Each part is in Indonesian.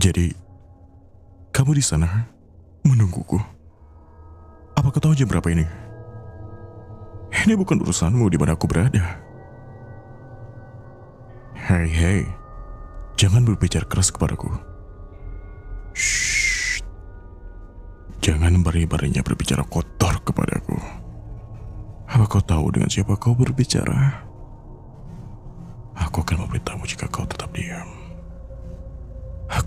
Jadi, kamu di sana menungguku. Apa kau tahu jam berapa ini? Ini bukan urusanmu di mana aku berada. Hei, hei. Jangan berbicara keras kepadaku. Shh. Jangan bari-barinya berbicara kotor kepadaku. Apa kau tahu dengan siapa kau berbicara? Aku akan memberitahu jika kau tetap diam.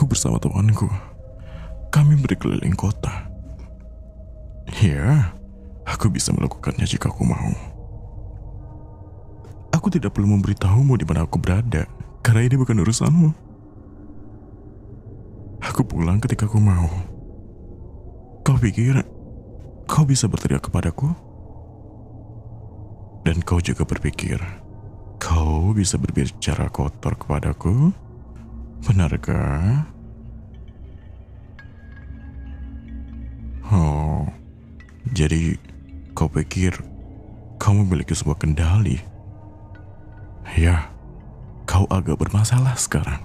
Aku bersama temanku. Kami berkeliling kota. Ya, aku bisa melakukannya jika aku mau. Aku tidak perlu memberitahumu di mana aku berada, karena ini bukan urusanmu. Aku pulang ketika aku mau. Kau pikir kau bisa berteriak kepadaku? Dan kau juga berpikir, kau bisa berbicara kotor kepadaku? Benarkah? Oh, jadi kau pikir kamu memiliki sebuah kendali? Ya, kau agak bermasalah sekarang.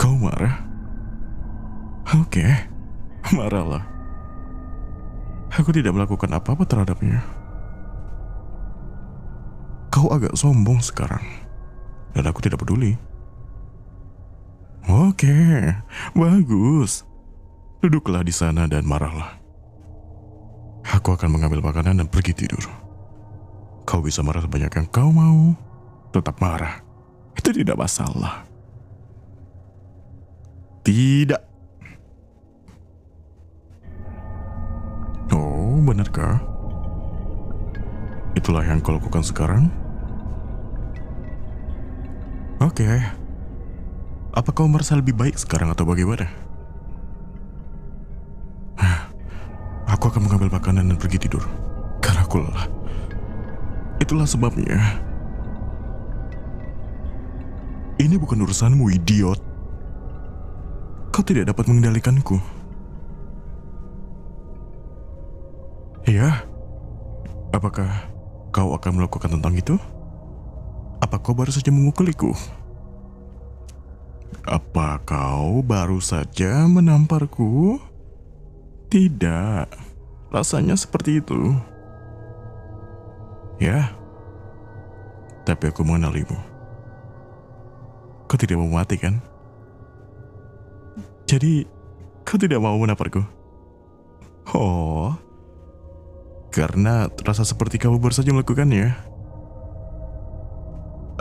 Kau marah? Oke, okay, marahlah. Aku tidak melakukan apa-apa terhadapnya. Kau agak sombong sekarang. Dan aku tidak peduli. Oke, bagus. Duduklah di sana dan marahlah. Aku akan mengambil makanan dan pergi tidur. Kau bisa marah sebanyak yang kau mau. Tetap marah. Itu tidak masalah. Tidak. Oh, benarkah? Itulah yang kau lakukan sekarang? Oke. Okay. Apa kau merasa lebih baik sekarang atau bagaimana? Aku akan mengambil makanan dan pergi tidur. Karena aku lelah. Itulah sebabnya. Ini bukan urusanmu, idiot. Kau tidak dapat mengendalikanku. Iya? Apakah kau akan melakukan tentang itu? Apa kau baru saja memukuliku? Apa kau baru saja menamparku? Tidak, rasanya seperti itu. Ya, tapi aku mengenalimu. Kau tidak mau mati kan? Jadi, kau tidak mau menamparku? Oh, karena terasa seperti kamu baru saja melakukannya.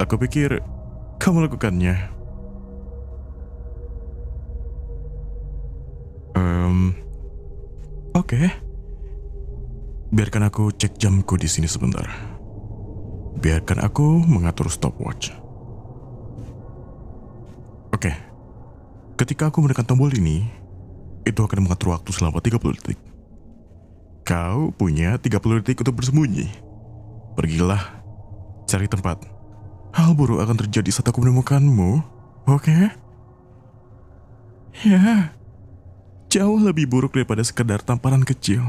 Aku pikir kamu melakukannya. Um, Oke. Okay. Biarkan aku cek jamku di sini sebentar. Biarkan aku mengatur stopwatch. Oke. Okay. Ketika aku menekan tombol ini, itu akan mengatur waktu selama 30 detik. Kau punya 30 detik untuk bersembunyi. Pergilah, cari tempat. Hal buruk akan terjadi saat aku menemukanmu, oke? Okay? Ya, jauh lebih buruk daripada sekedar tamparan kecil.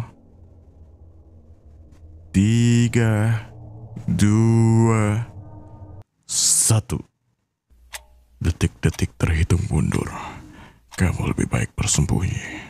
Tiga, dua, satu. Detik-detik terhitung mundur. Kamu lebih baik bersembunyi.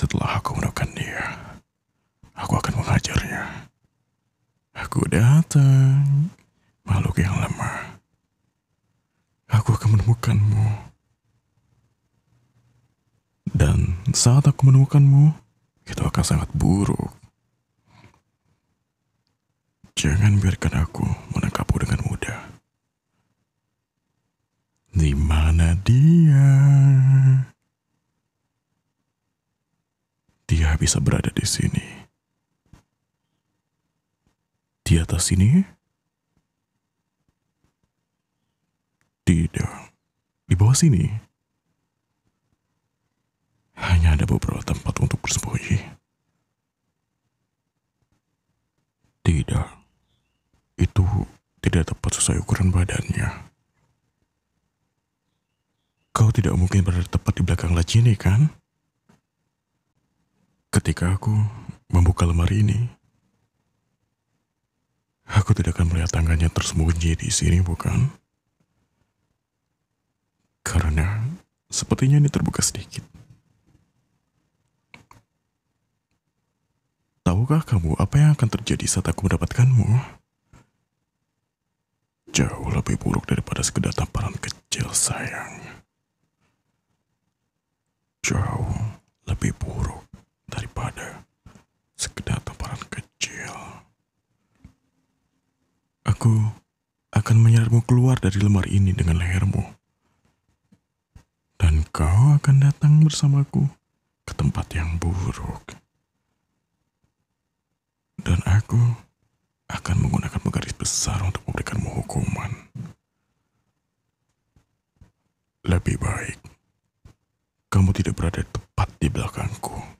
Setelah aku menemukan dia, aku akan mengajarnya. Aku datang, makhluk yang lemah. Aku akan menemukanmu. Dan saat aku menemukanmu, itu akan sangat buruk. Jangan biarkan aku menangkapmu dengan mudah. Di mana dia? bisa berada di sini. Di atas sini? Tidak. Di bawah sini. Hanya ada beberapa tempat untuk bersembunyi. Tidak. Itu tidak tepat sesuai ukuran badannya. Kau tidak mungkin berada tepat di belakang laci ini, kan? Ketika aku membuka lemari ini, aku tidak akan melihat tangganya tersembunyi di sini, bukan? Karena sepertinya ini terbuka sedikit. Tahukah kamu apa yang akan terjadi saat aku mendapatkanmu? Jauh lebih buruk daripada sekedar tamparan kecil, sayang. Jauh lebih buruk daripada sekedar tamparan kecil. Aku akan menyerbu keluar dari lemari ini dengan lehermu. Dan kau akan datang bersamaku ke tempat yang buruk. Dan aku akan menggunakan penggaris besar untuk memberikanmu hukuman. Lebih baik, kamu tidak berada tepat di belakangku.